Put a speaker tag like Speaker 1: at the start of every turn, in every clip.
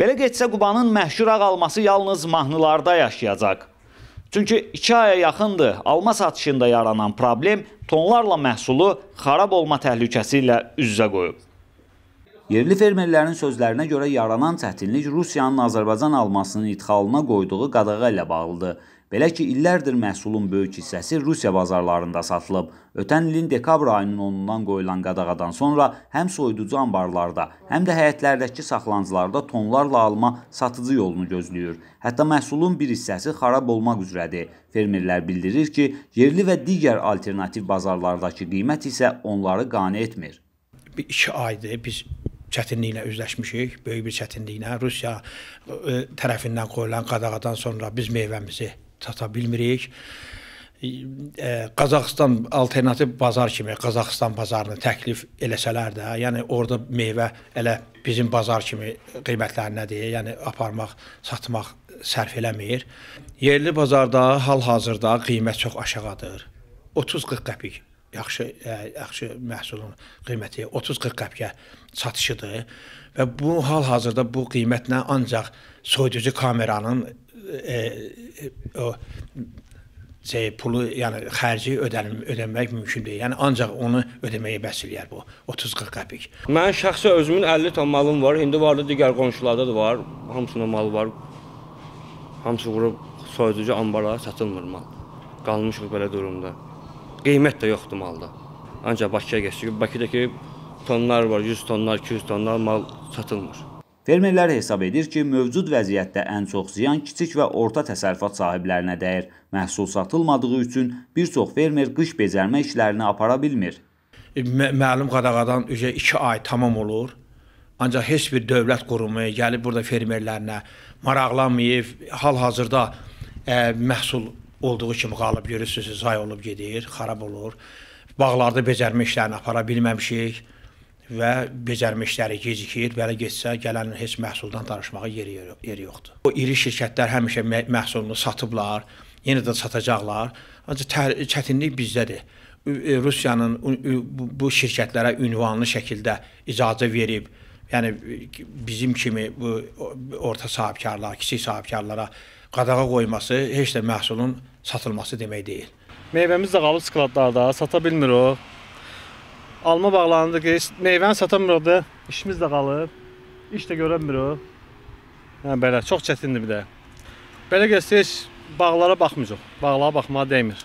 Speaker 1: Belə getsə Qubanın məşhur ağalması yalnız mahnılarda yaşayacaq. Çünki 2 aya yaxındır alma satışında yaranan problem tonlarla məhsulu xarab olma təhlükəsi ilə üz-üzə qoyub. Yerli fermerlərin sözlərinə görə yaranan çətinlik Rusiyanın Azərbaycan almasının idxalına qoyduğu qadağa ilə bağlıdır. Belə ki, illərdir məhsulun böyük hissəsi Rusiya bazarlarında satılıb. Ötən ilin dekabr ayının 10-undan qoyulan qadağadan sonra həm soyuducu anbarlarda, həm də həyətlərdəki saxlancılarda tonlarla alma satıcı yolunu gözləyir. Hətta məhsulun bir hissəsi xarab olmaq üzrədir. Fermerlər bildirir ki, yerli və digər alternativ bazarlardakı qiymət isə onları qane etmir.
Speaker 2: 2 aydır biz çətinliklə üzləşmişik, böyük bir çətinliklə. Rusiya e, tərəfindən qoyulan qadağadan sonra biz meyvəmizi çata bilmirik. E, Qazaxıstan alternativ bazar kimi Qazaxıstan bazarını təklif eləsələr də, yəni orada meyvə elə bizim bazar kimi qiymətlərindədir. Yəni aparmaq, satmaq sərf eləmir. Yerli bazarda hal-hazırda qiymət çox aşağıdır. 30-40 qəpik yaxşı ə, e, yaxşı məhsulun qiyməti 30-40 qəpiyə satışıdır və bu hal-hazırda bu qiymətlə ancaq soyuducu kameranın e, o şey, pulu yəni xərci ödənim, ödəmək mümkün deyil. Yəni ancaq onu ödəməyə bəs eləyər bu 30-40 qəpik.
Speaker 1: Mən şəxsi özümün 50 tam malım var. İndi var da digər qonşularda da var. Hamısında mal var. Hamısı vurub soyuducu ambara satılmır mal. Qalmışıq belə durumda. Qiymət də yoxdur malda. Ancaq Bakıya keçdik. Bakıdakı tonlar var, 100 tonlar, 200 tonlar mal satılmır. Fermerlər hesab edir ki, mövcud vəziyyətdə ən çox ziyan kiçik və orta təsərrüfat sahiblərinə dəyir. Məhsul satılmadığı üçün bir çox fermer qış becərmə işlərini apara bilmir.
Speaker 2: E, məlum qadağadan üzə 2 ay tamam olur. Ancaq heç bir dövlət qurumu gəlib burada fermerlərinə maraqlanmayıb, hal-hazırda ə, e, məhsul olduğu kimi qalıb görürsünüz, zay olub gedir, xarab olur. Bağlarda becərmə işlərini apara bilməmişik və becərmişləri gecikir, belə getsə gələn heç məhsuldan danışmağa yeri, yeri yoxdur. O iri şirkətlər həmişə məhsulunu satıblar, yenə də satacaqlar. Ancaq çətinlik bizdədir. E, Rusiyanın bu şirkətlərə ünvanlı şəkildə icazə verib, yəni bizim kimi bu orta sahibkarlar, kiçik sahibkarlara qadağa qoyması heç də məhsulun satılması demək deyil.
Speaker 1: Meyvəmiz də qalıb skladlarda, sata bilmirik alma bağlandı ki, meyvəni satamırıq da, işimiz də qalıb. İş də görənmirik. Hə, belə, çox çətindir bir də. Belə gəlsək, bağlara baxmayacaq. Bağlara baxmağa dəymir.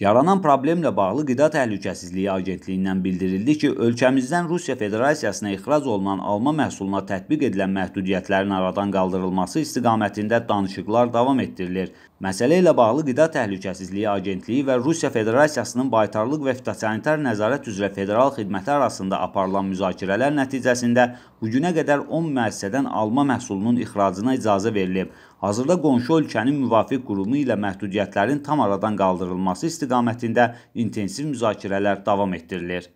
Speaker 1: Yaranan problemlə bağlı Qida Təhlükəsizliyi Agentliyindən bildirildi ki, ölkəmizdən Rusiya Federasiyasına ixrac olunan alma məhsuluna tətbiq edilən məhdudiyyətlərin aradan qaldırılması istiqamətində danışıqlar davam etdirilir. Məsələ ilə bağlı Qida Təhlükəsizliyi Agentliyi və Rusiya Federasiyasının Baytarlıq və Fitosanitar Nəzarət üzrə Federal Xidməti arasında aparılan müzakirələr nəticəsində bu günə qədər 10 müəssisədən alma məhsulunun ixracına icazə verilib hazırda qonşu ölkənin müvafiq qurumu ilə məhdudiyyətlərin tam aradan qaldırılması istiqamətində intensiv müzakirələr davam etdirilir.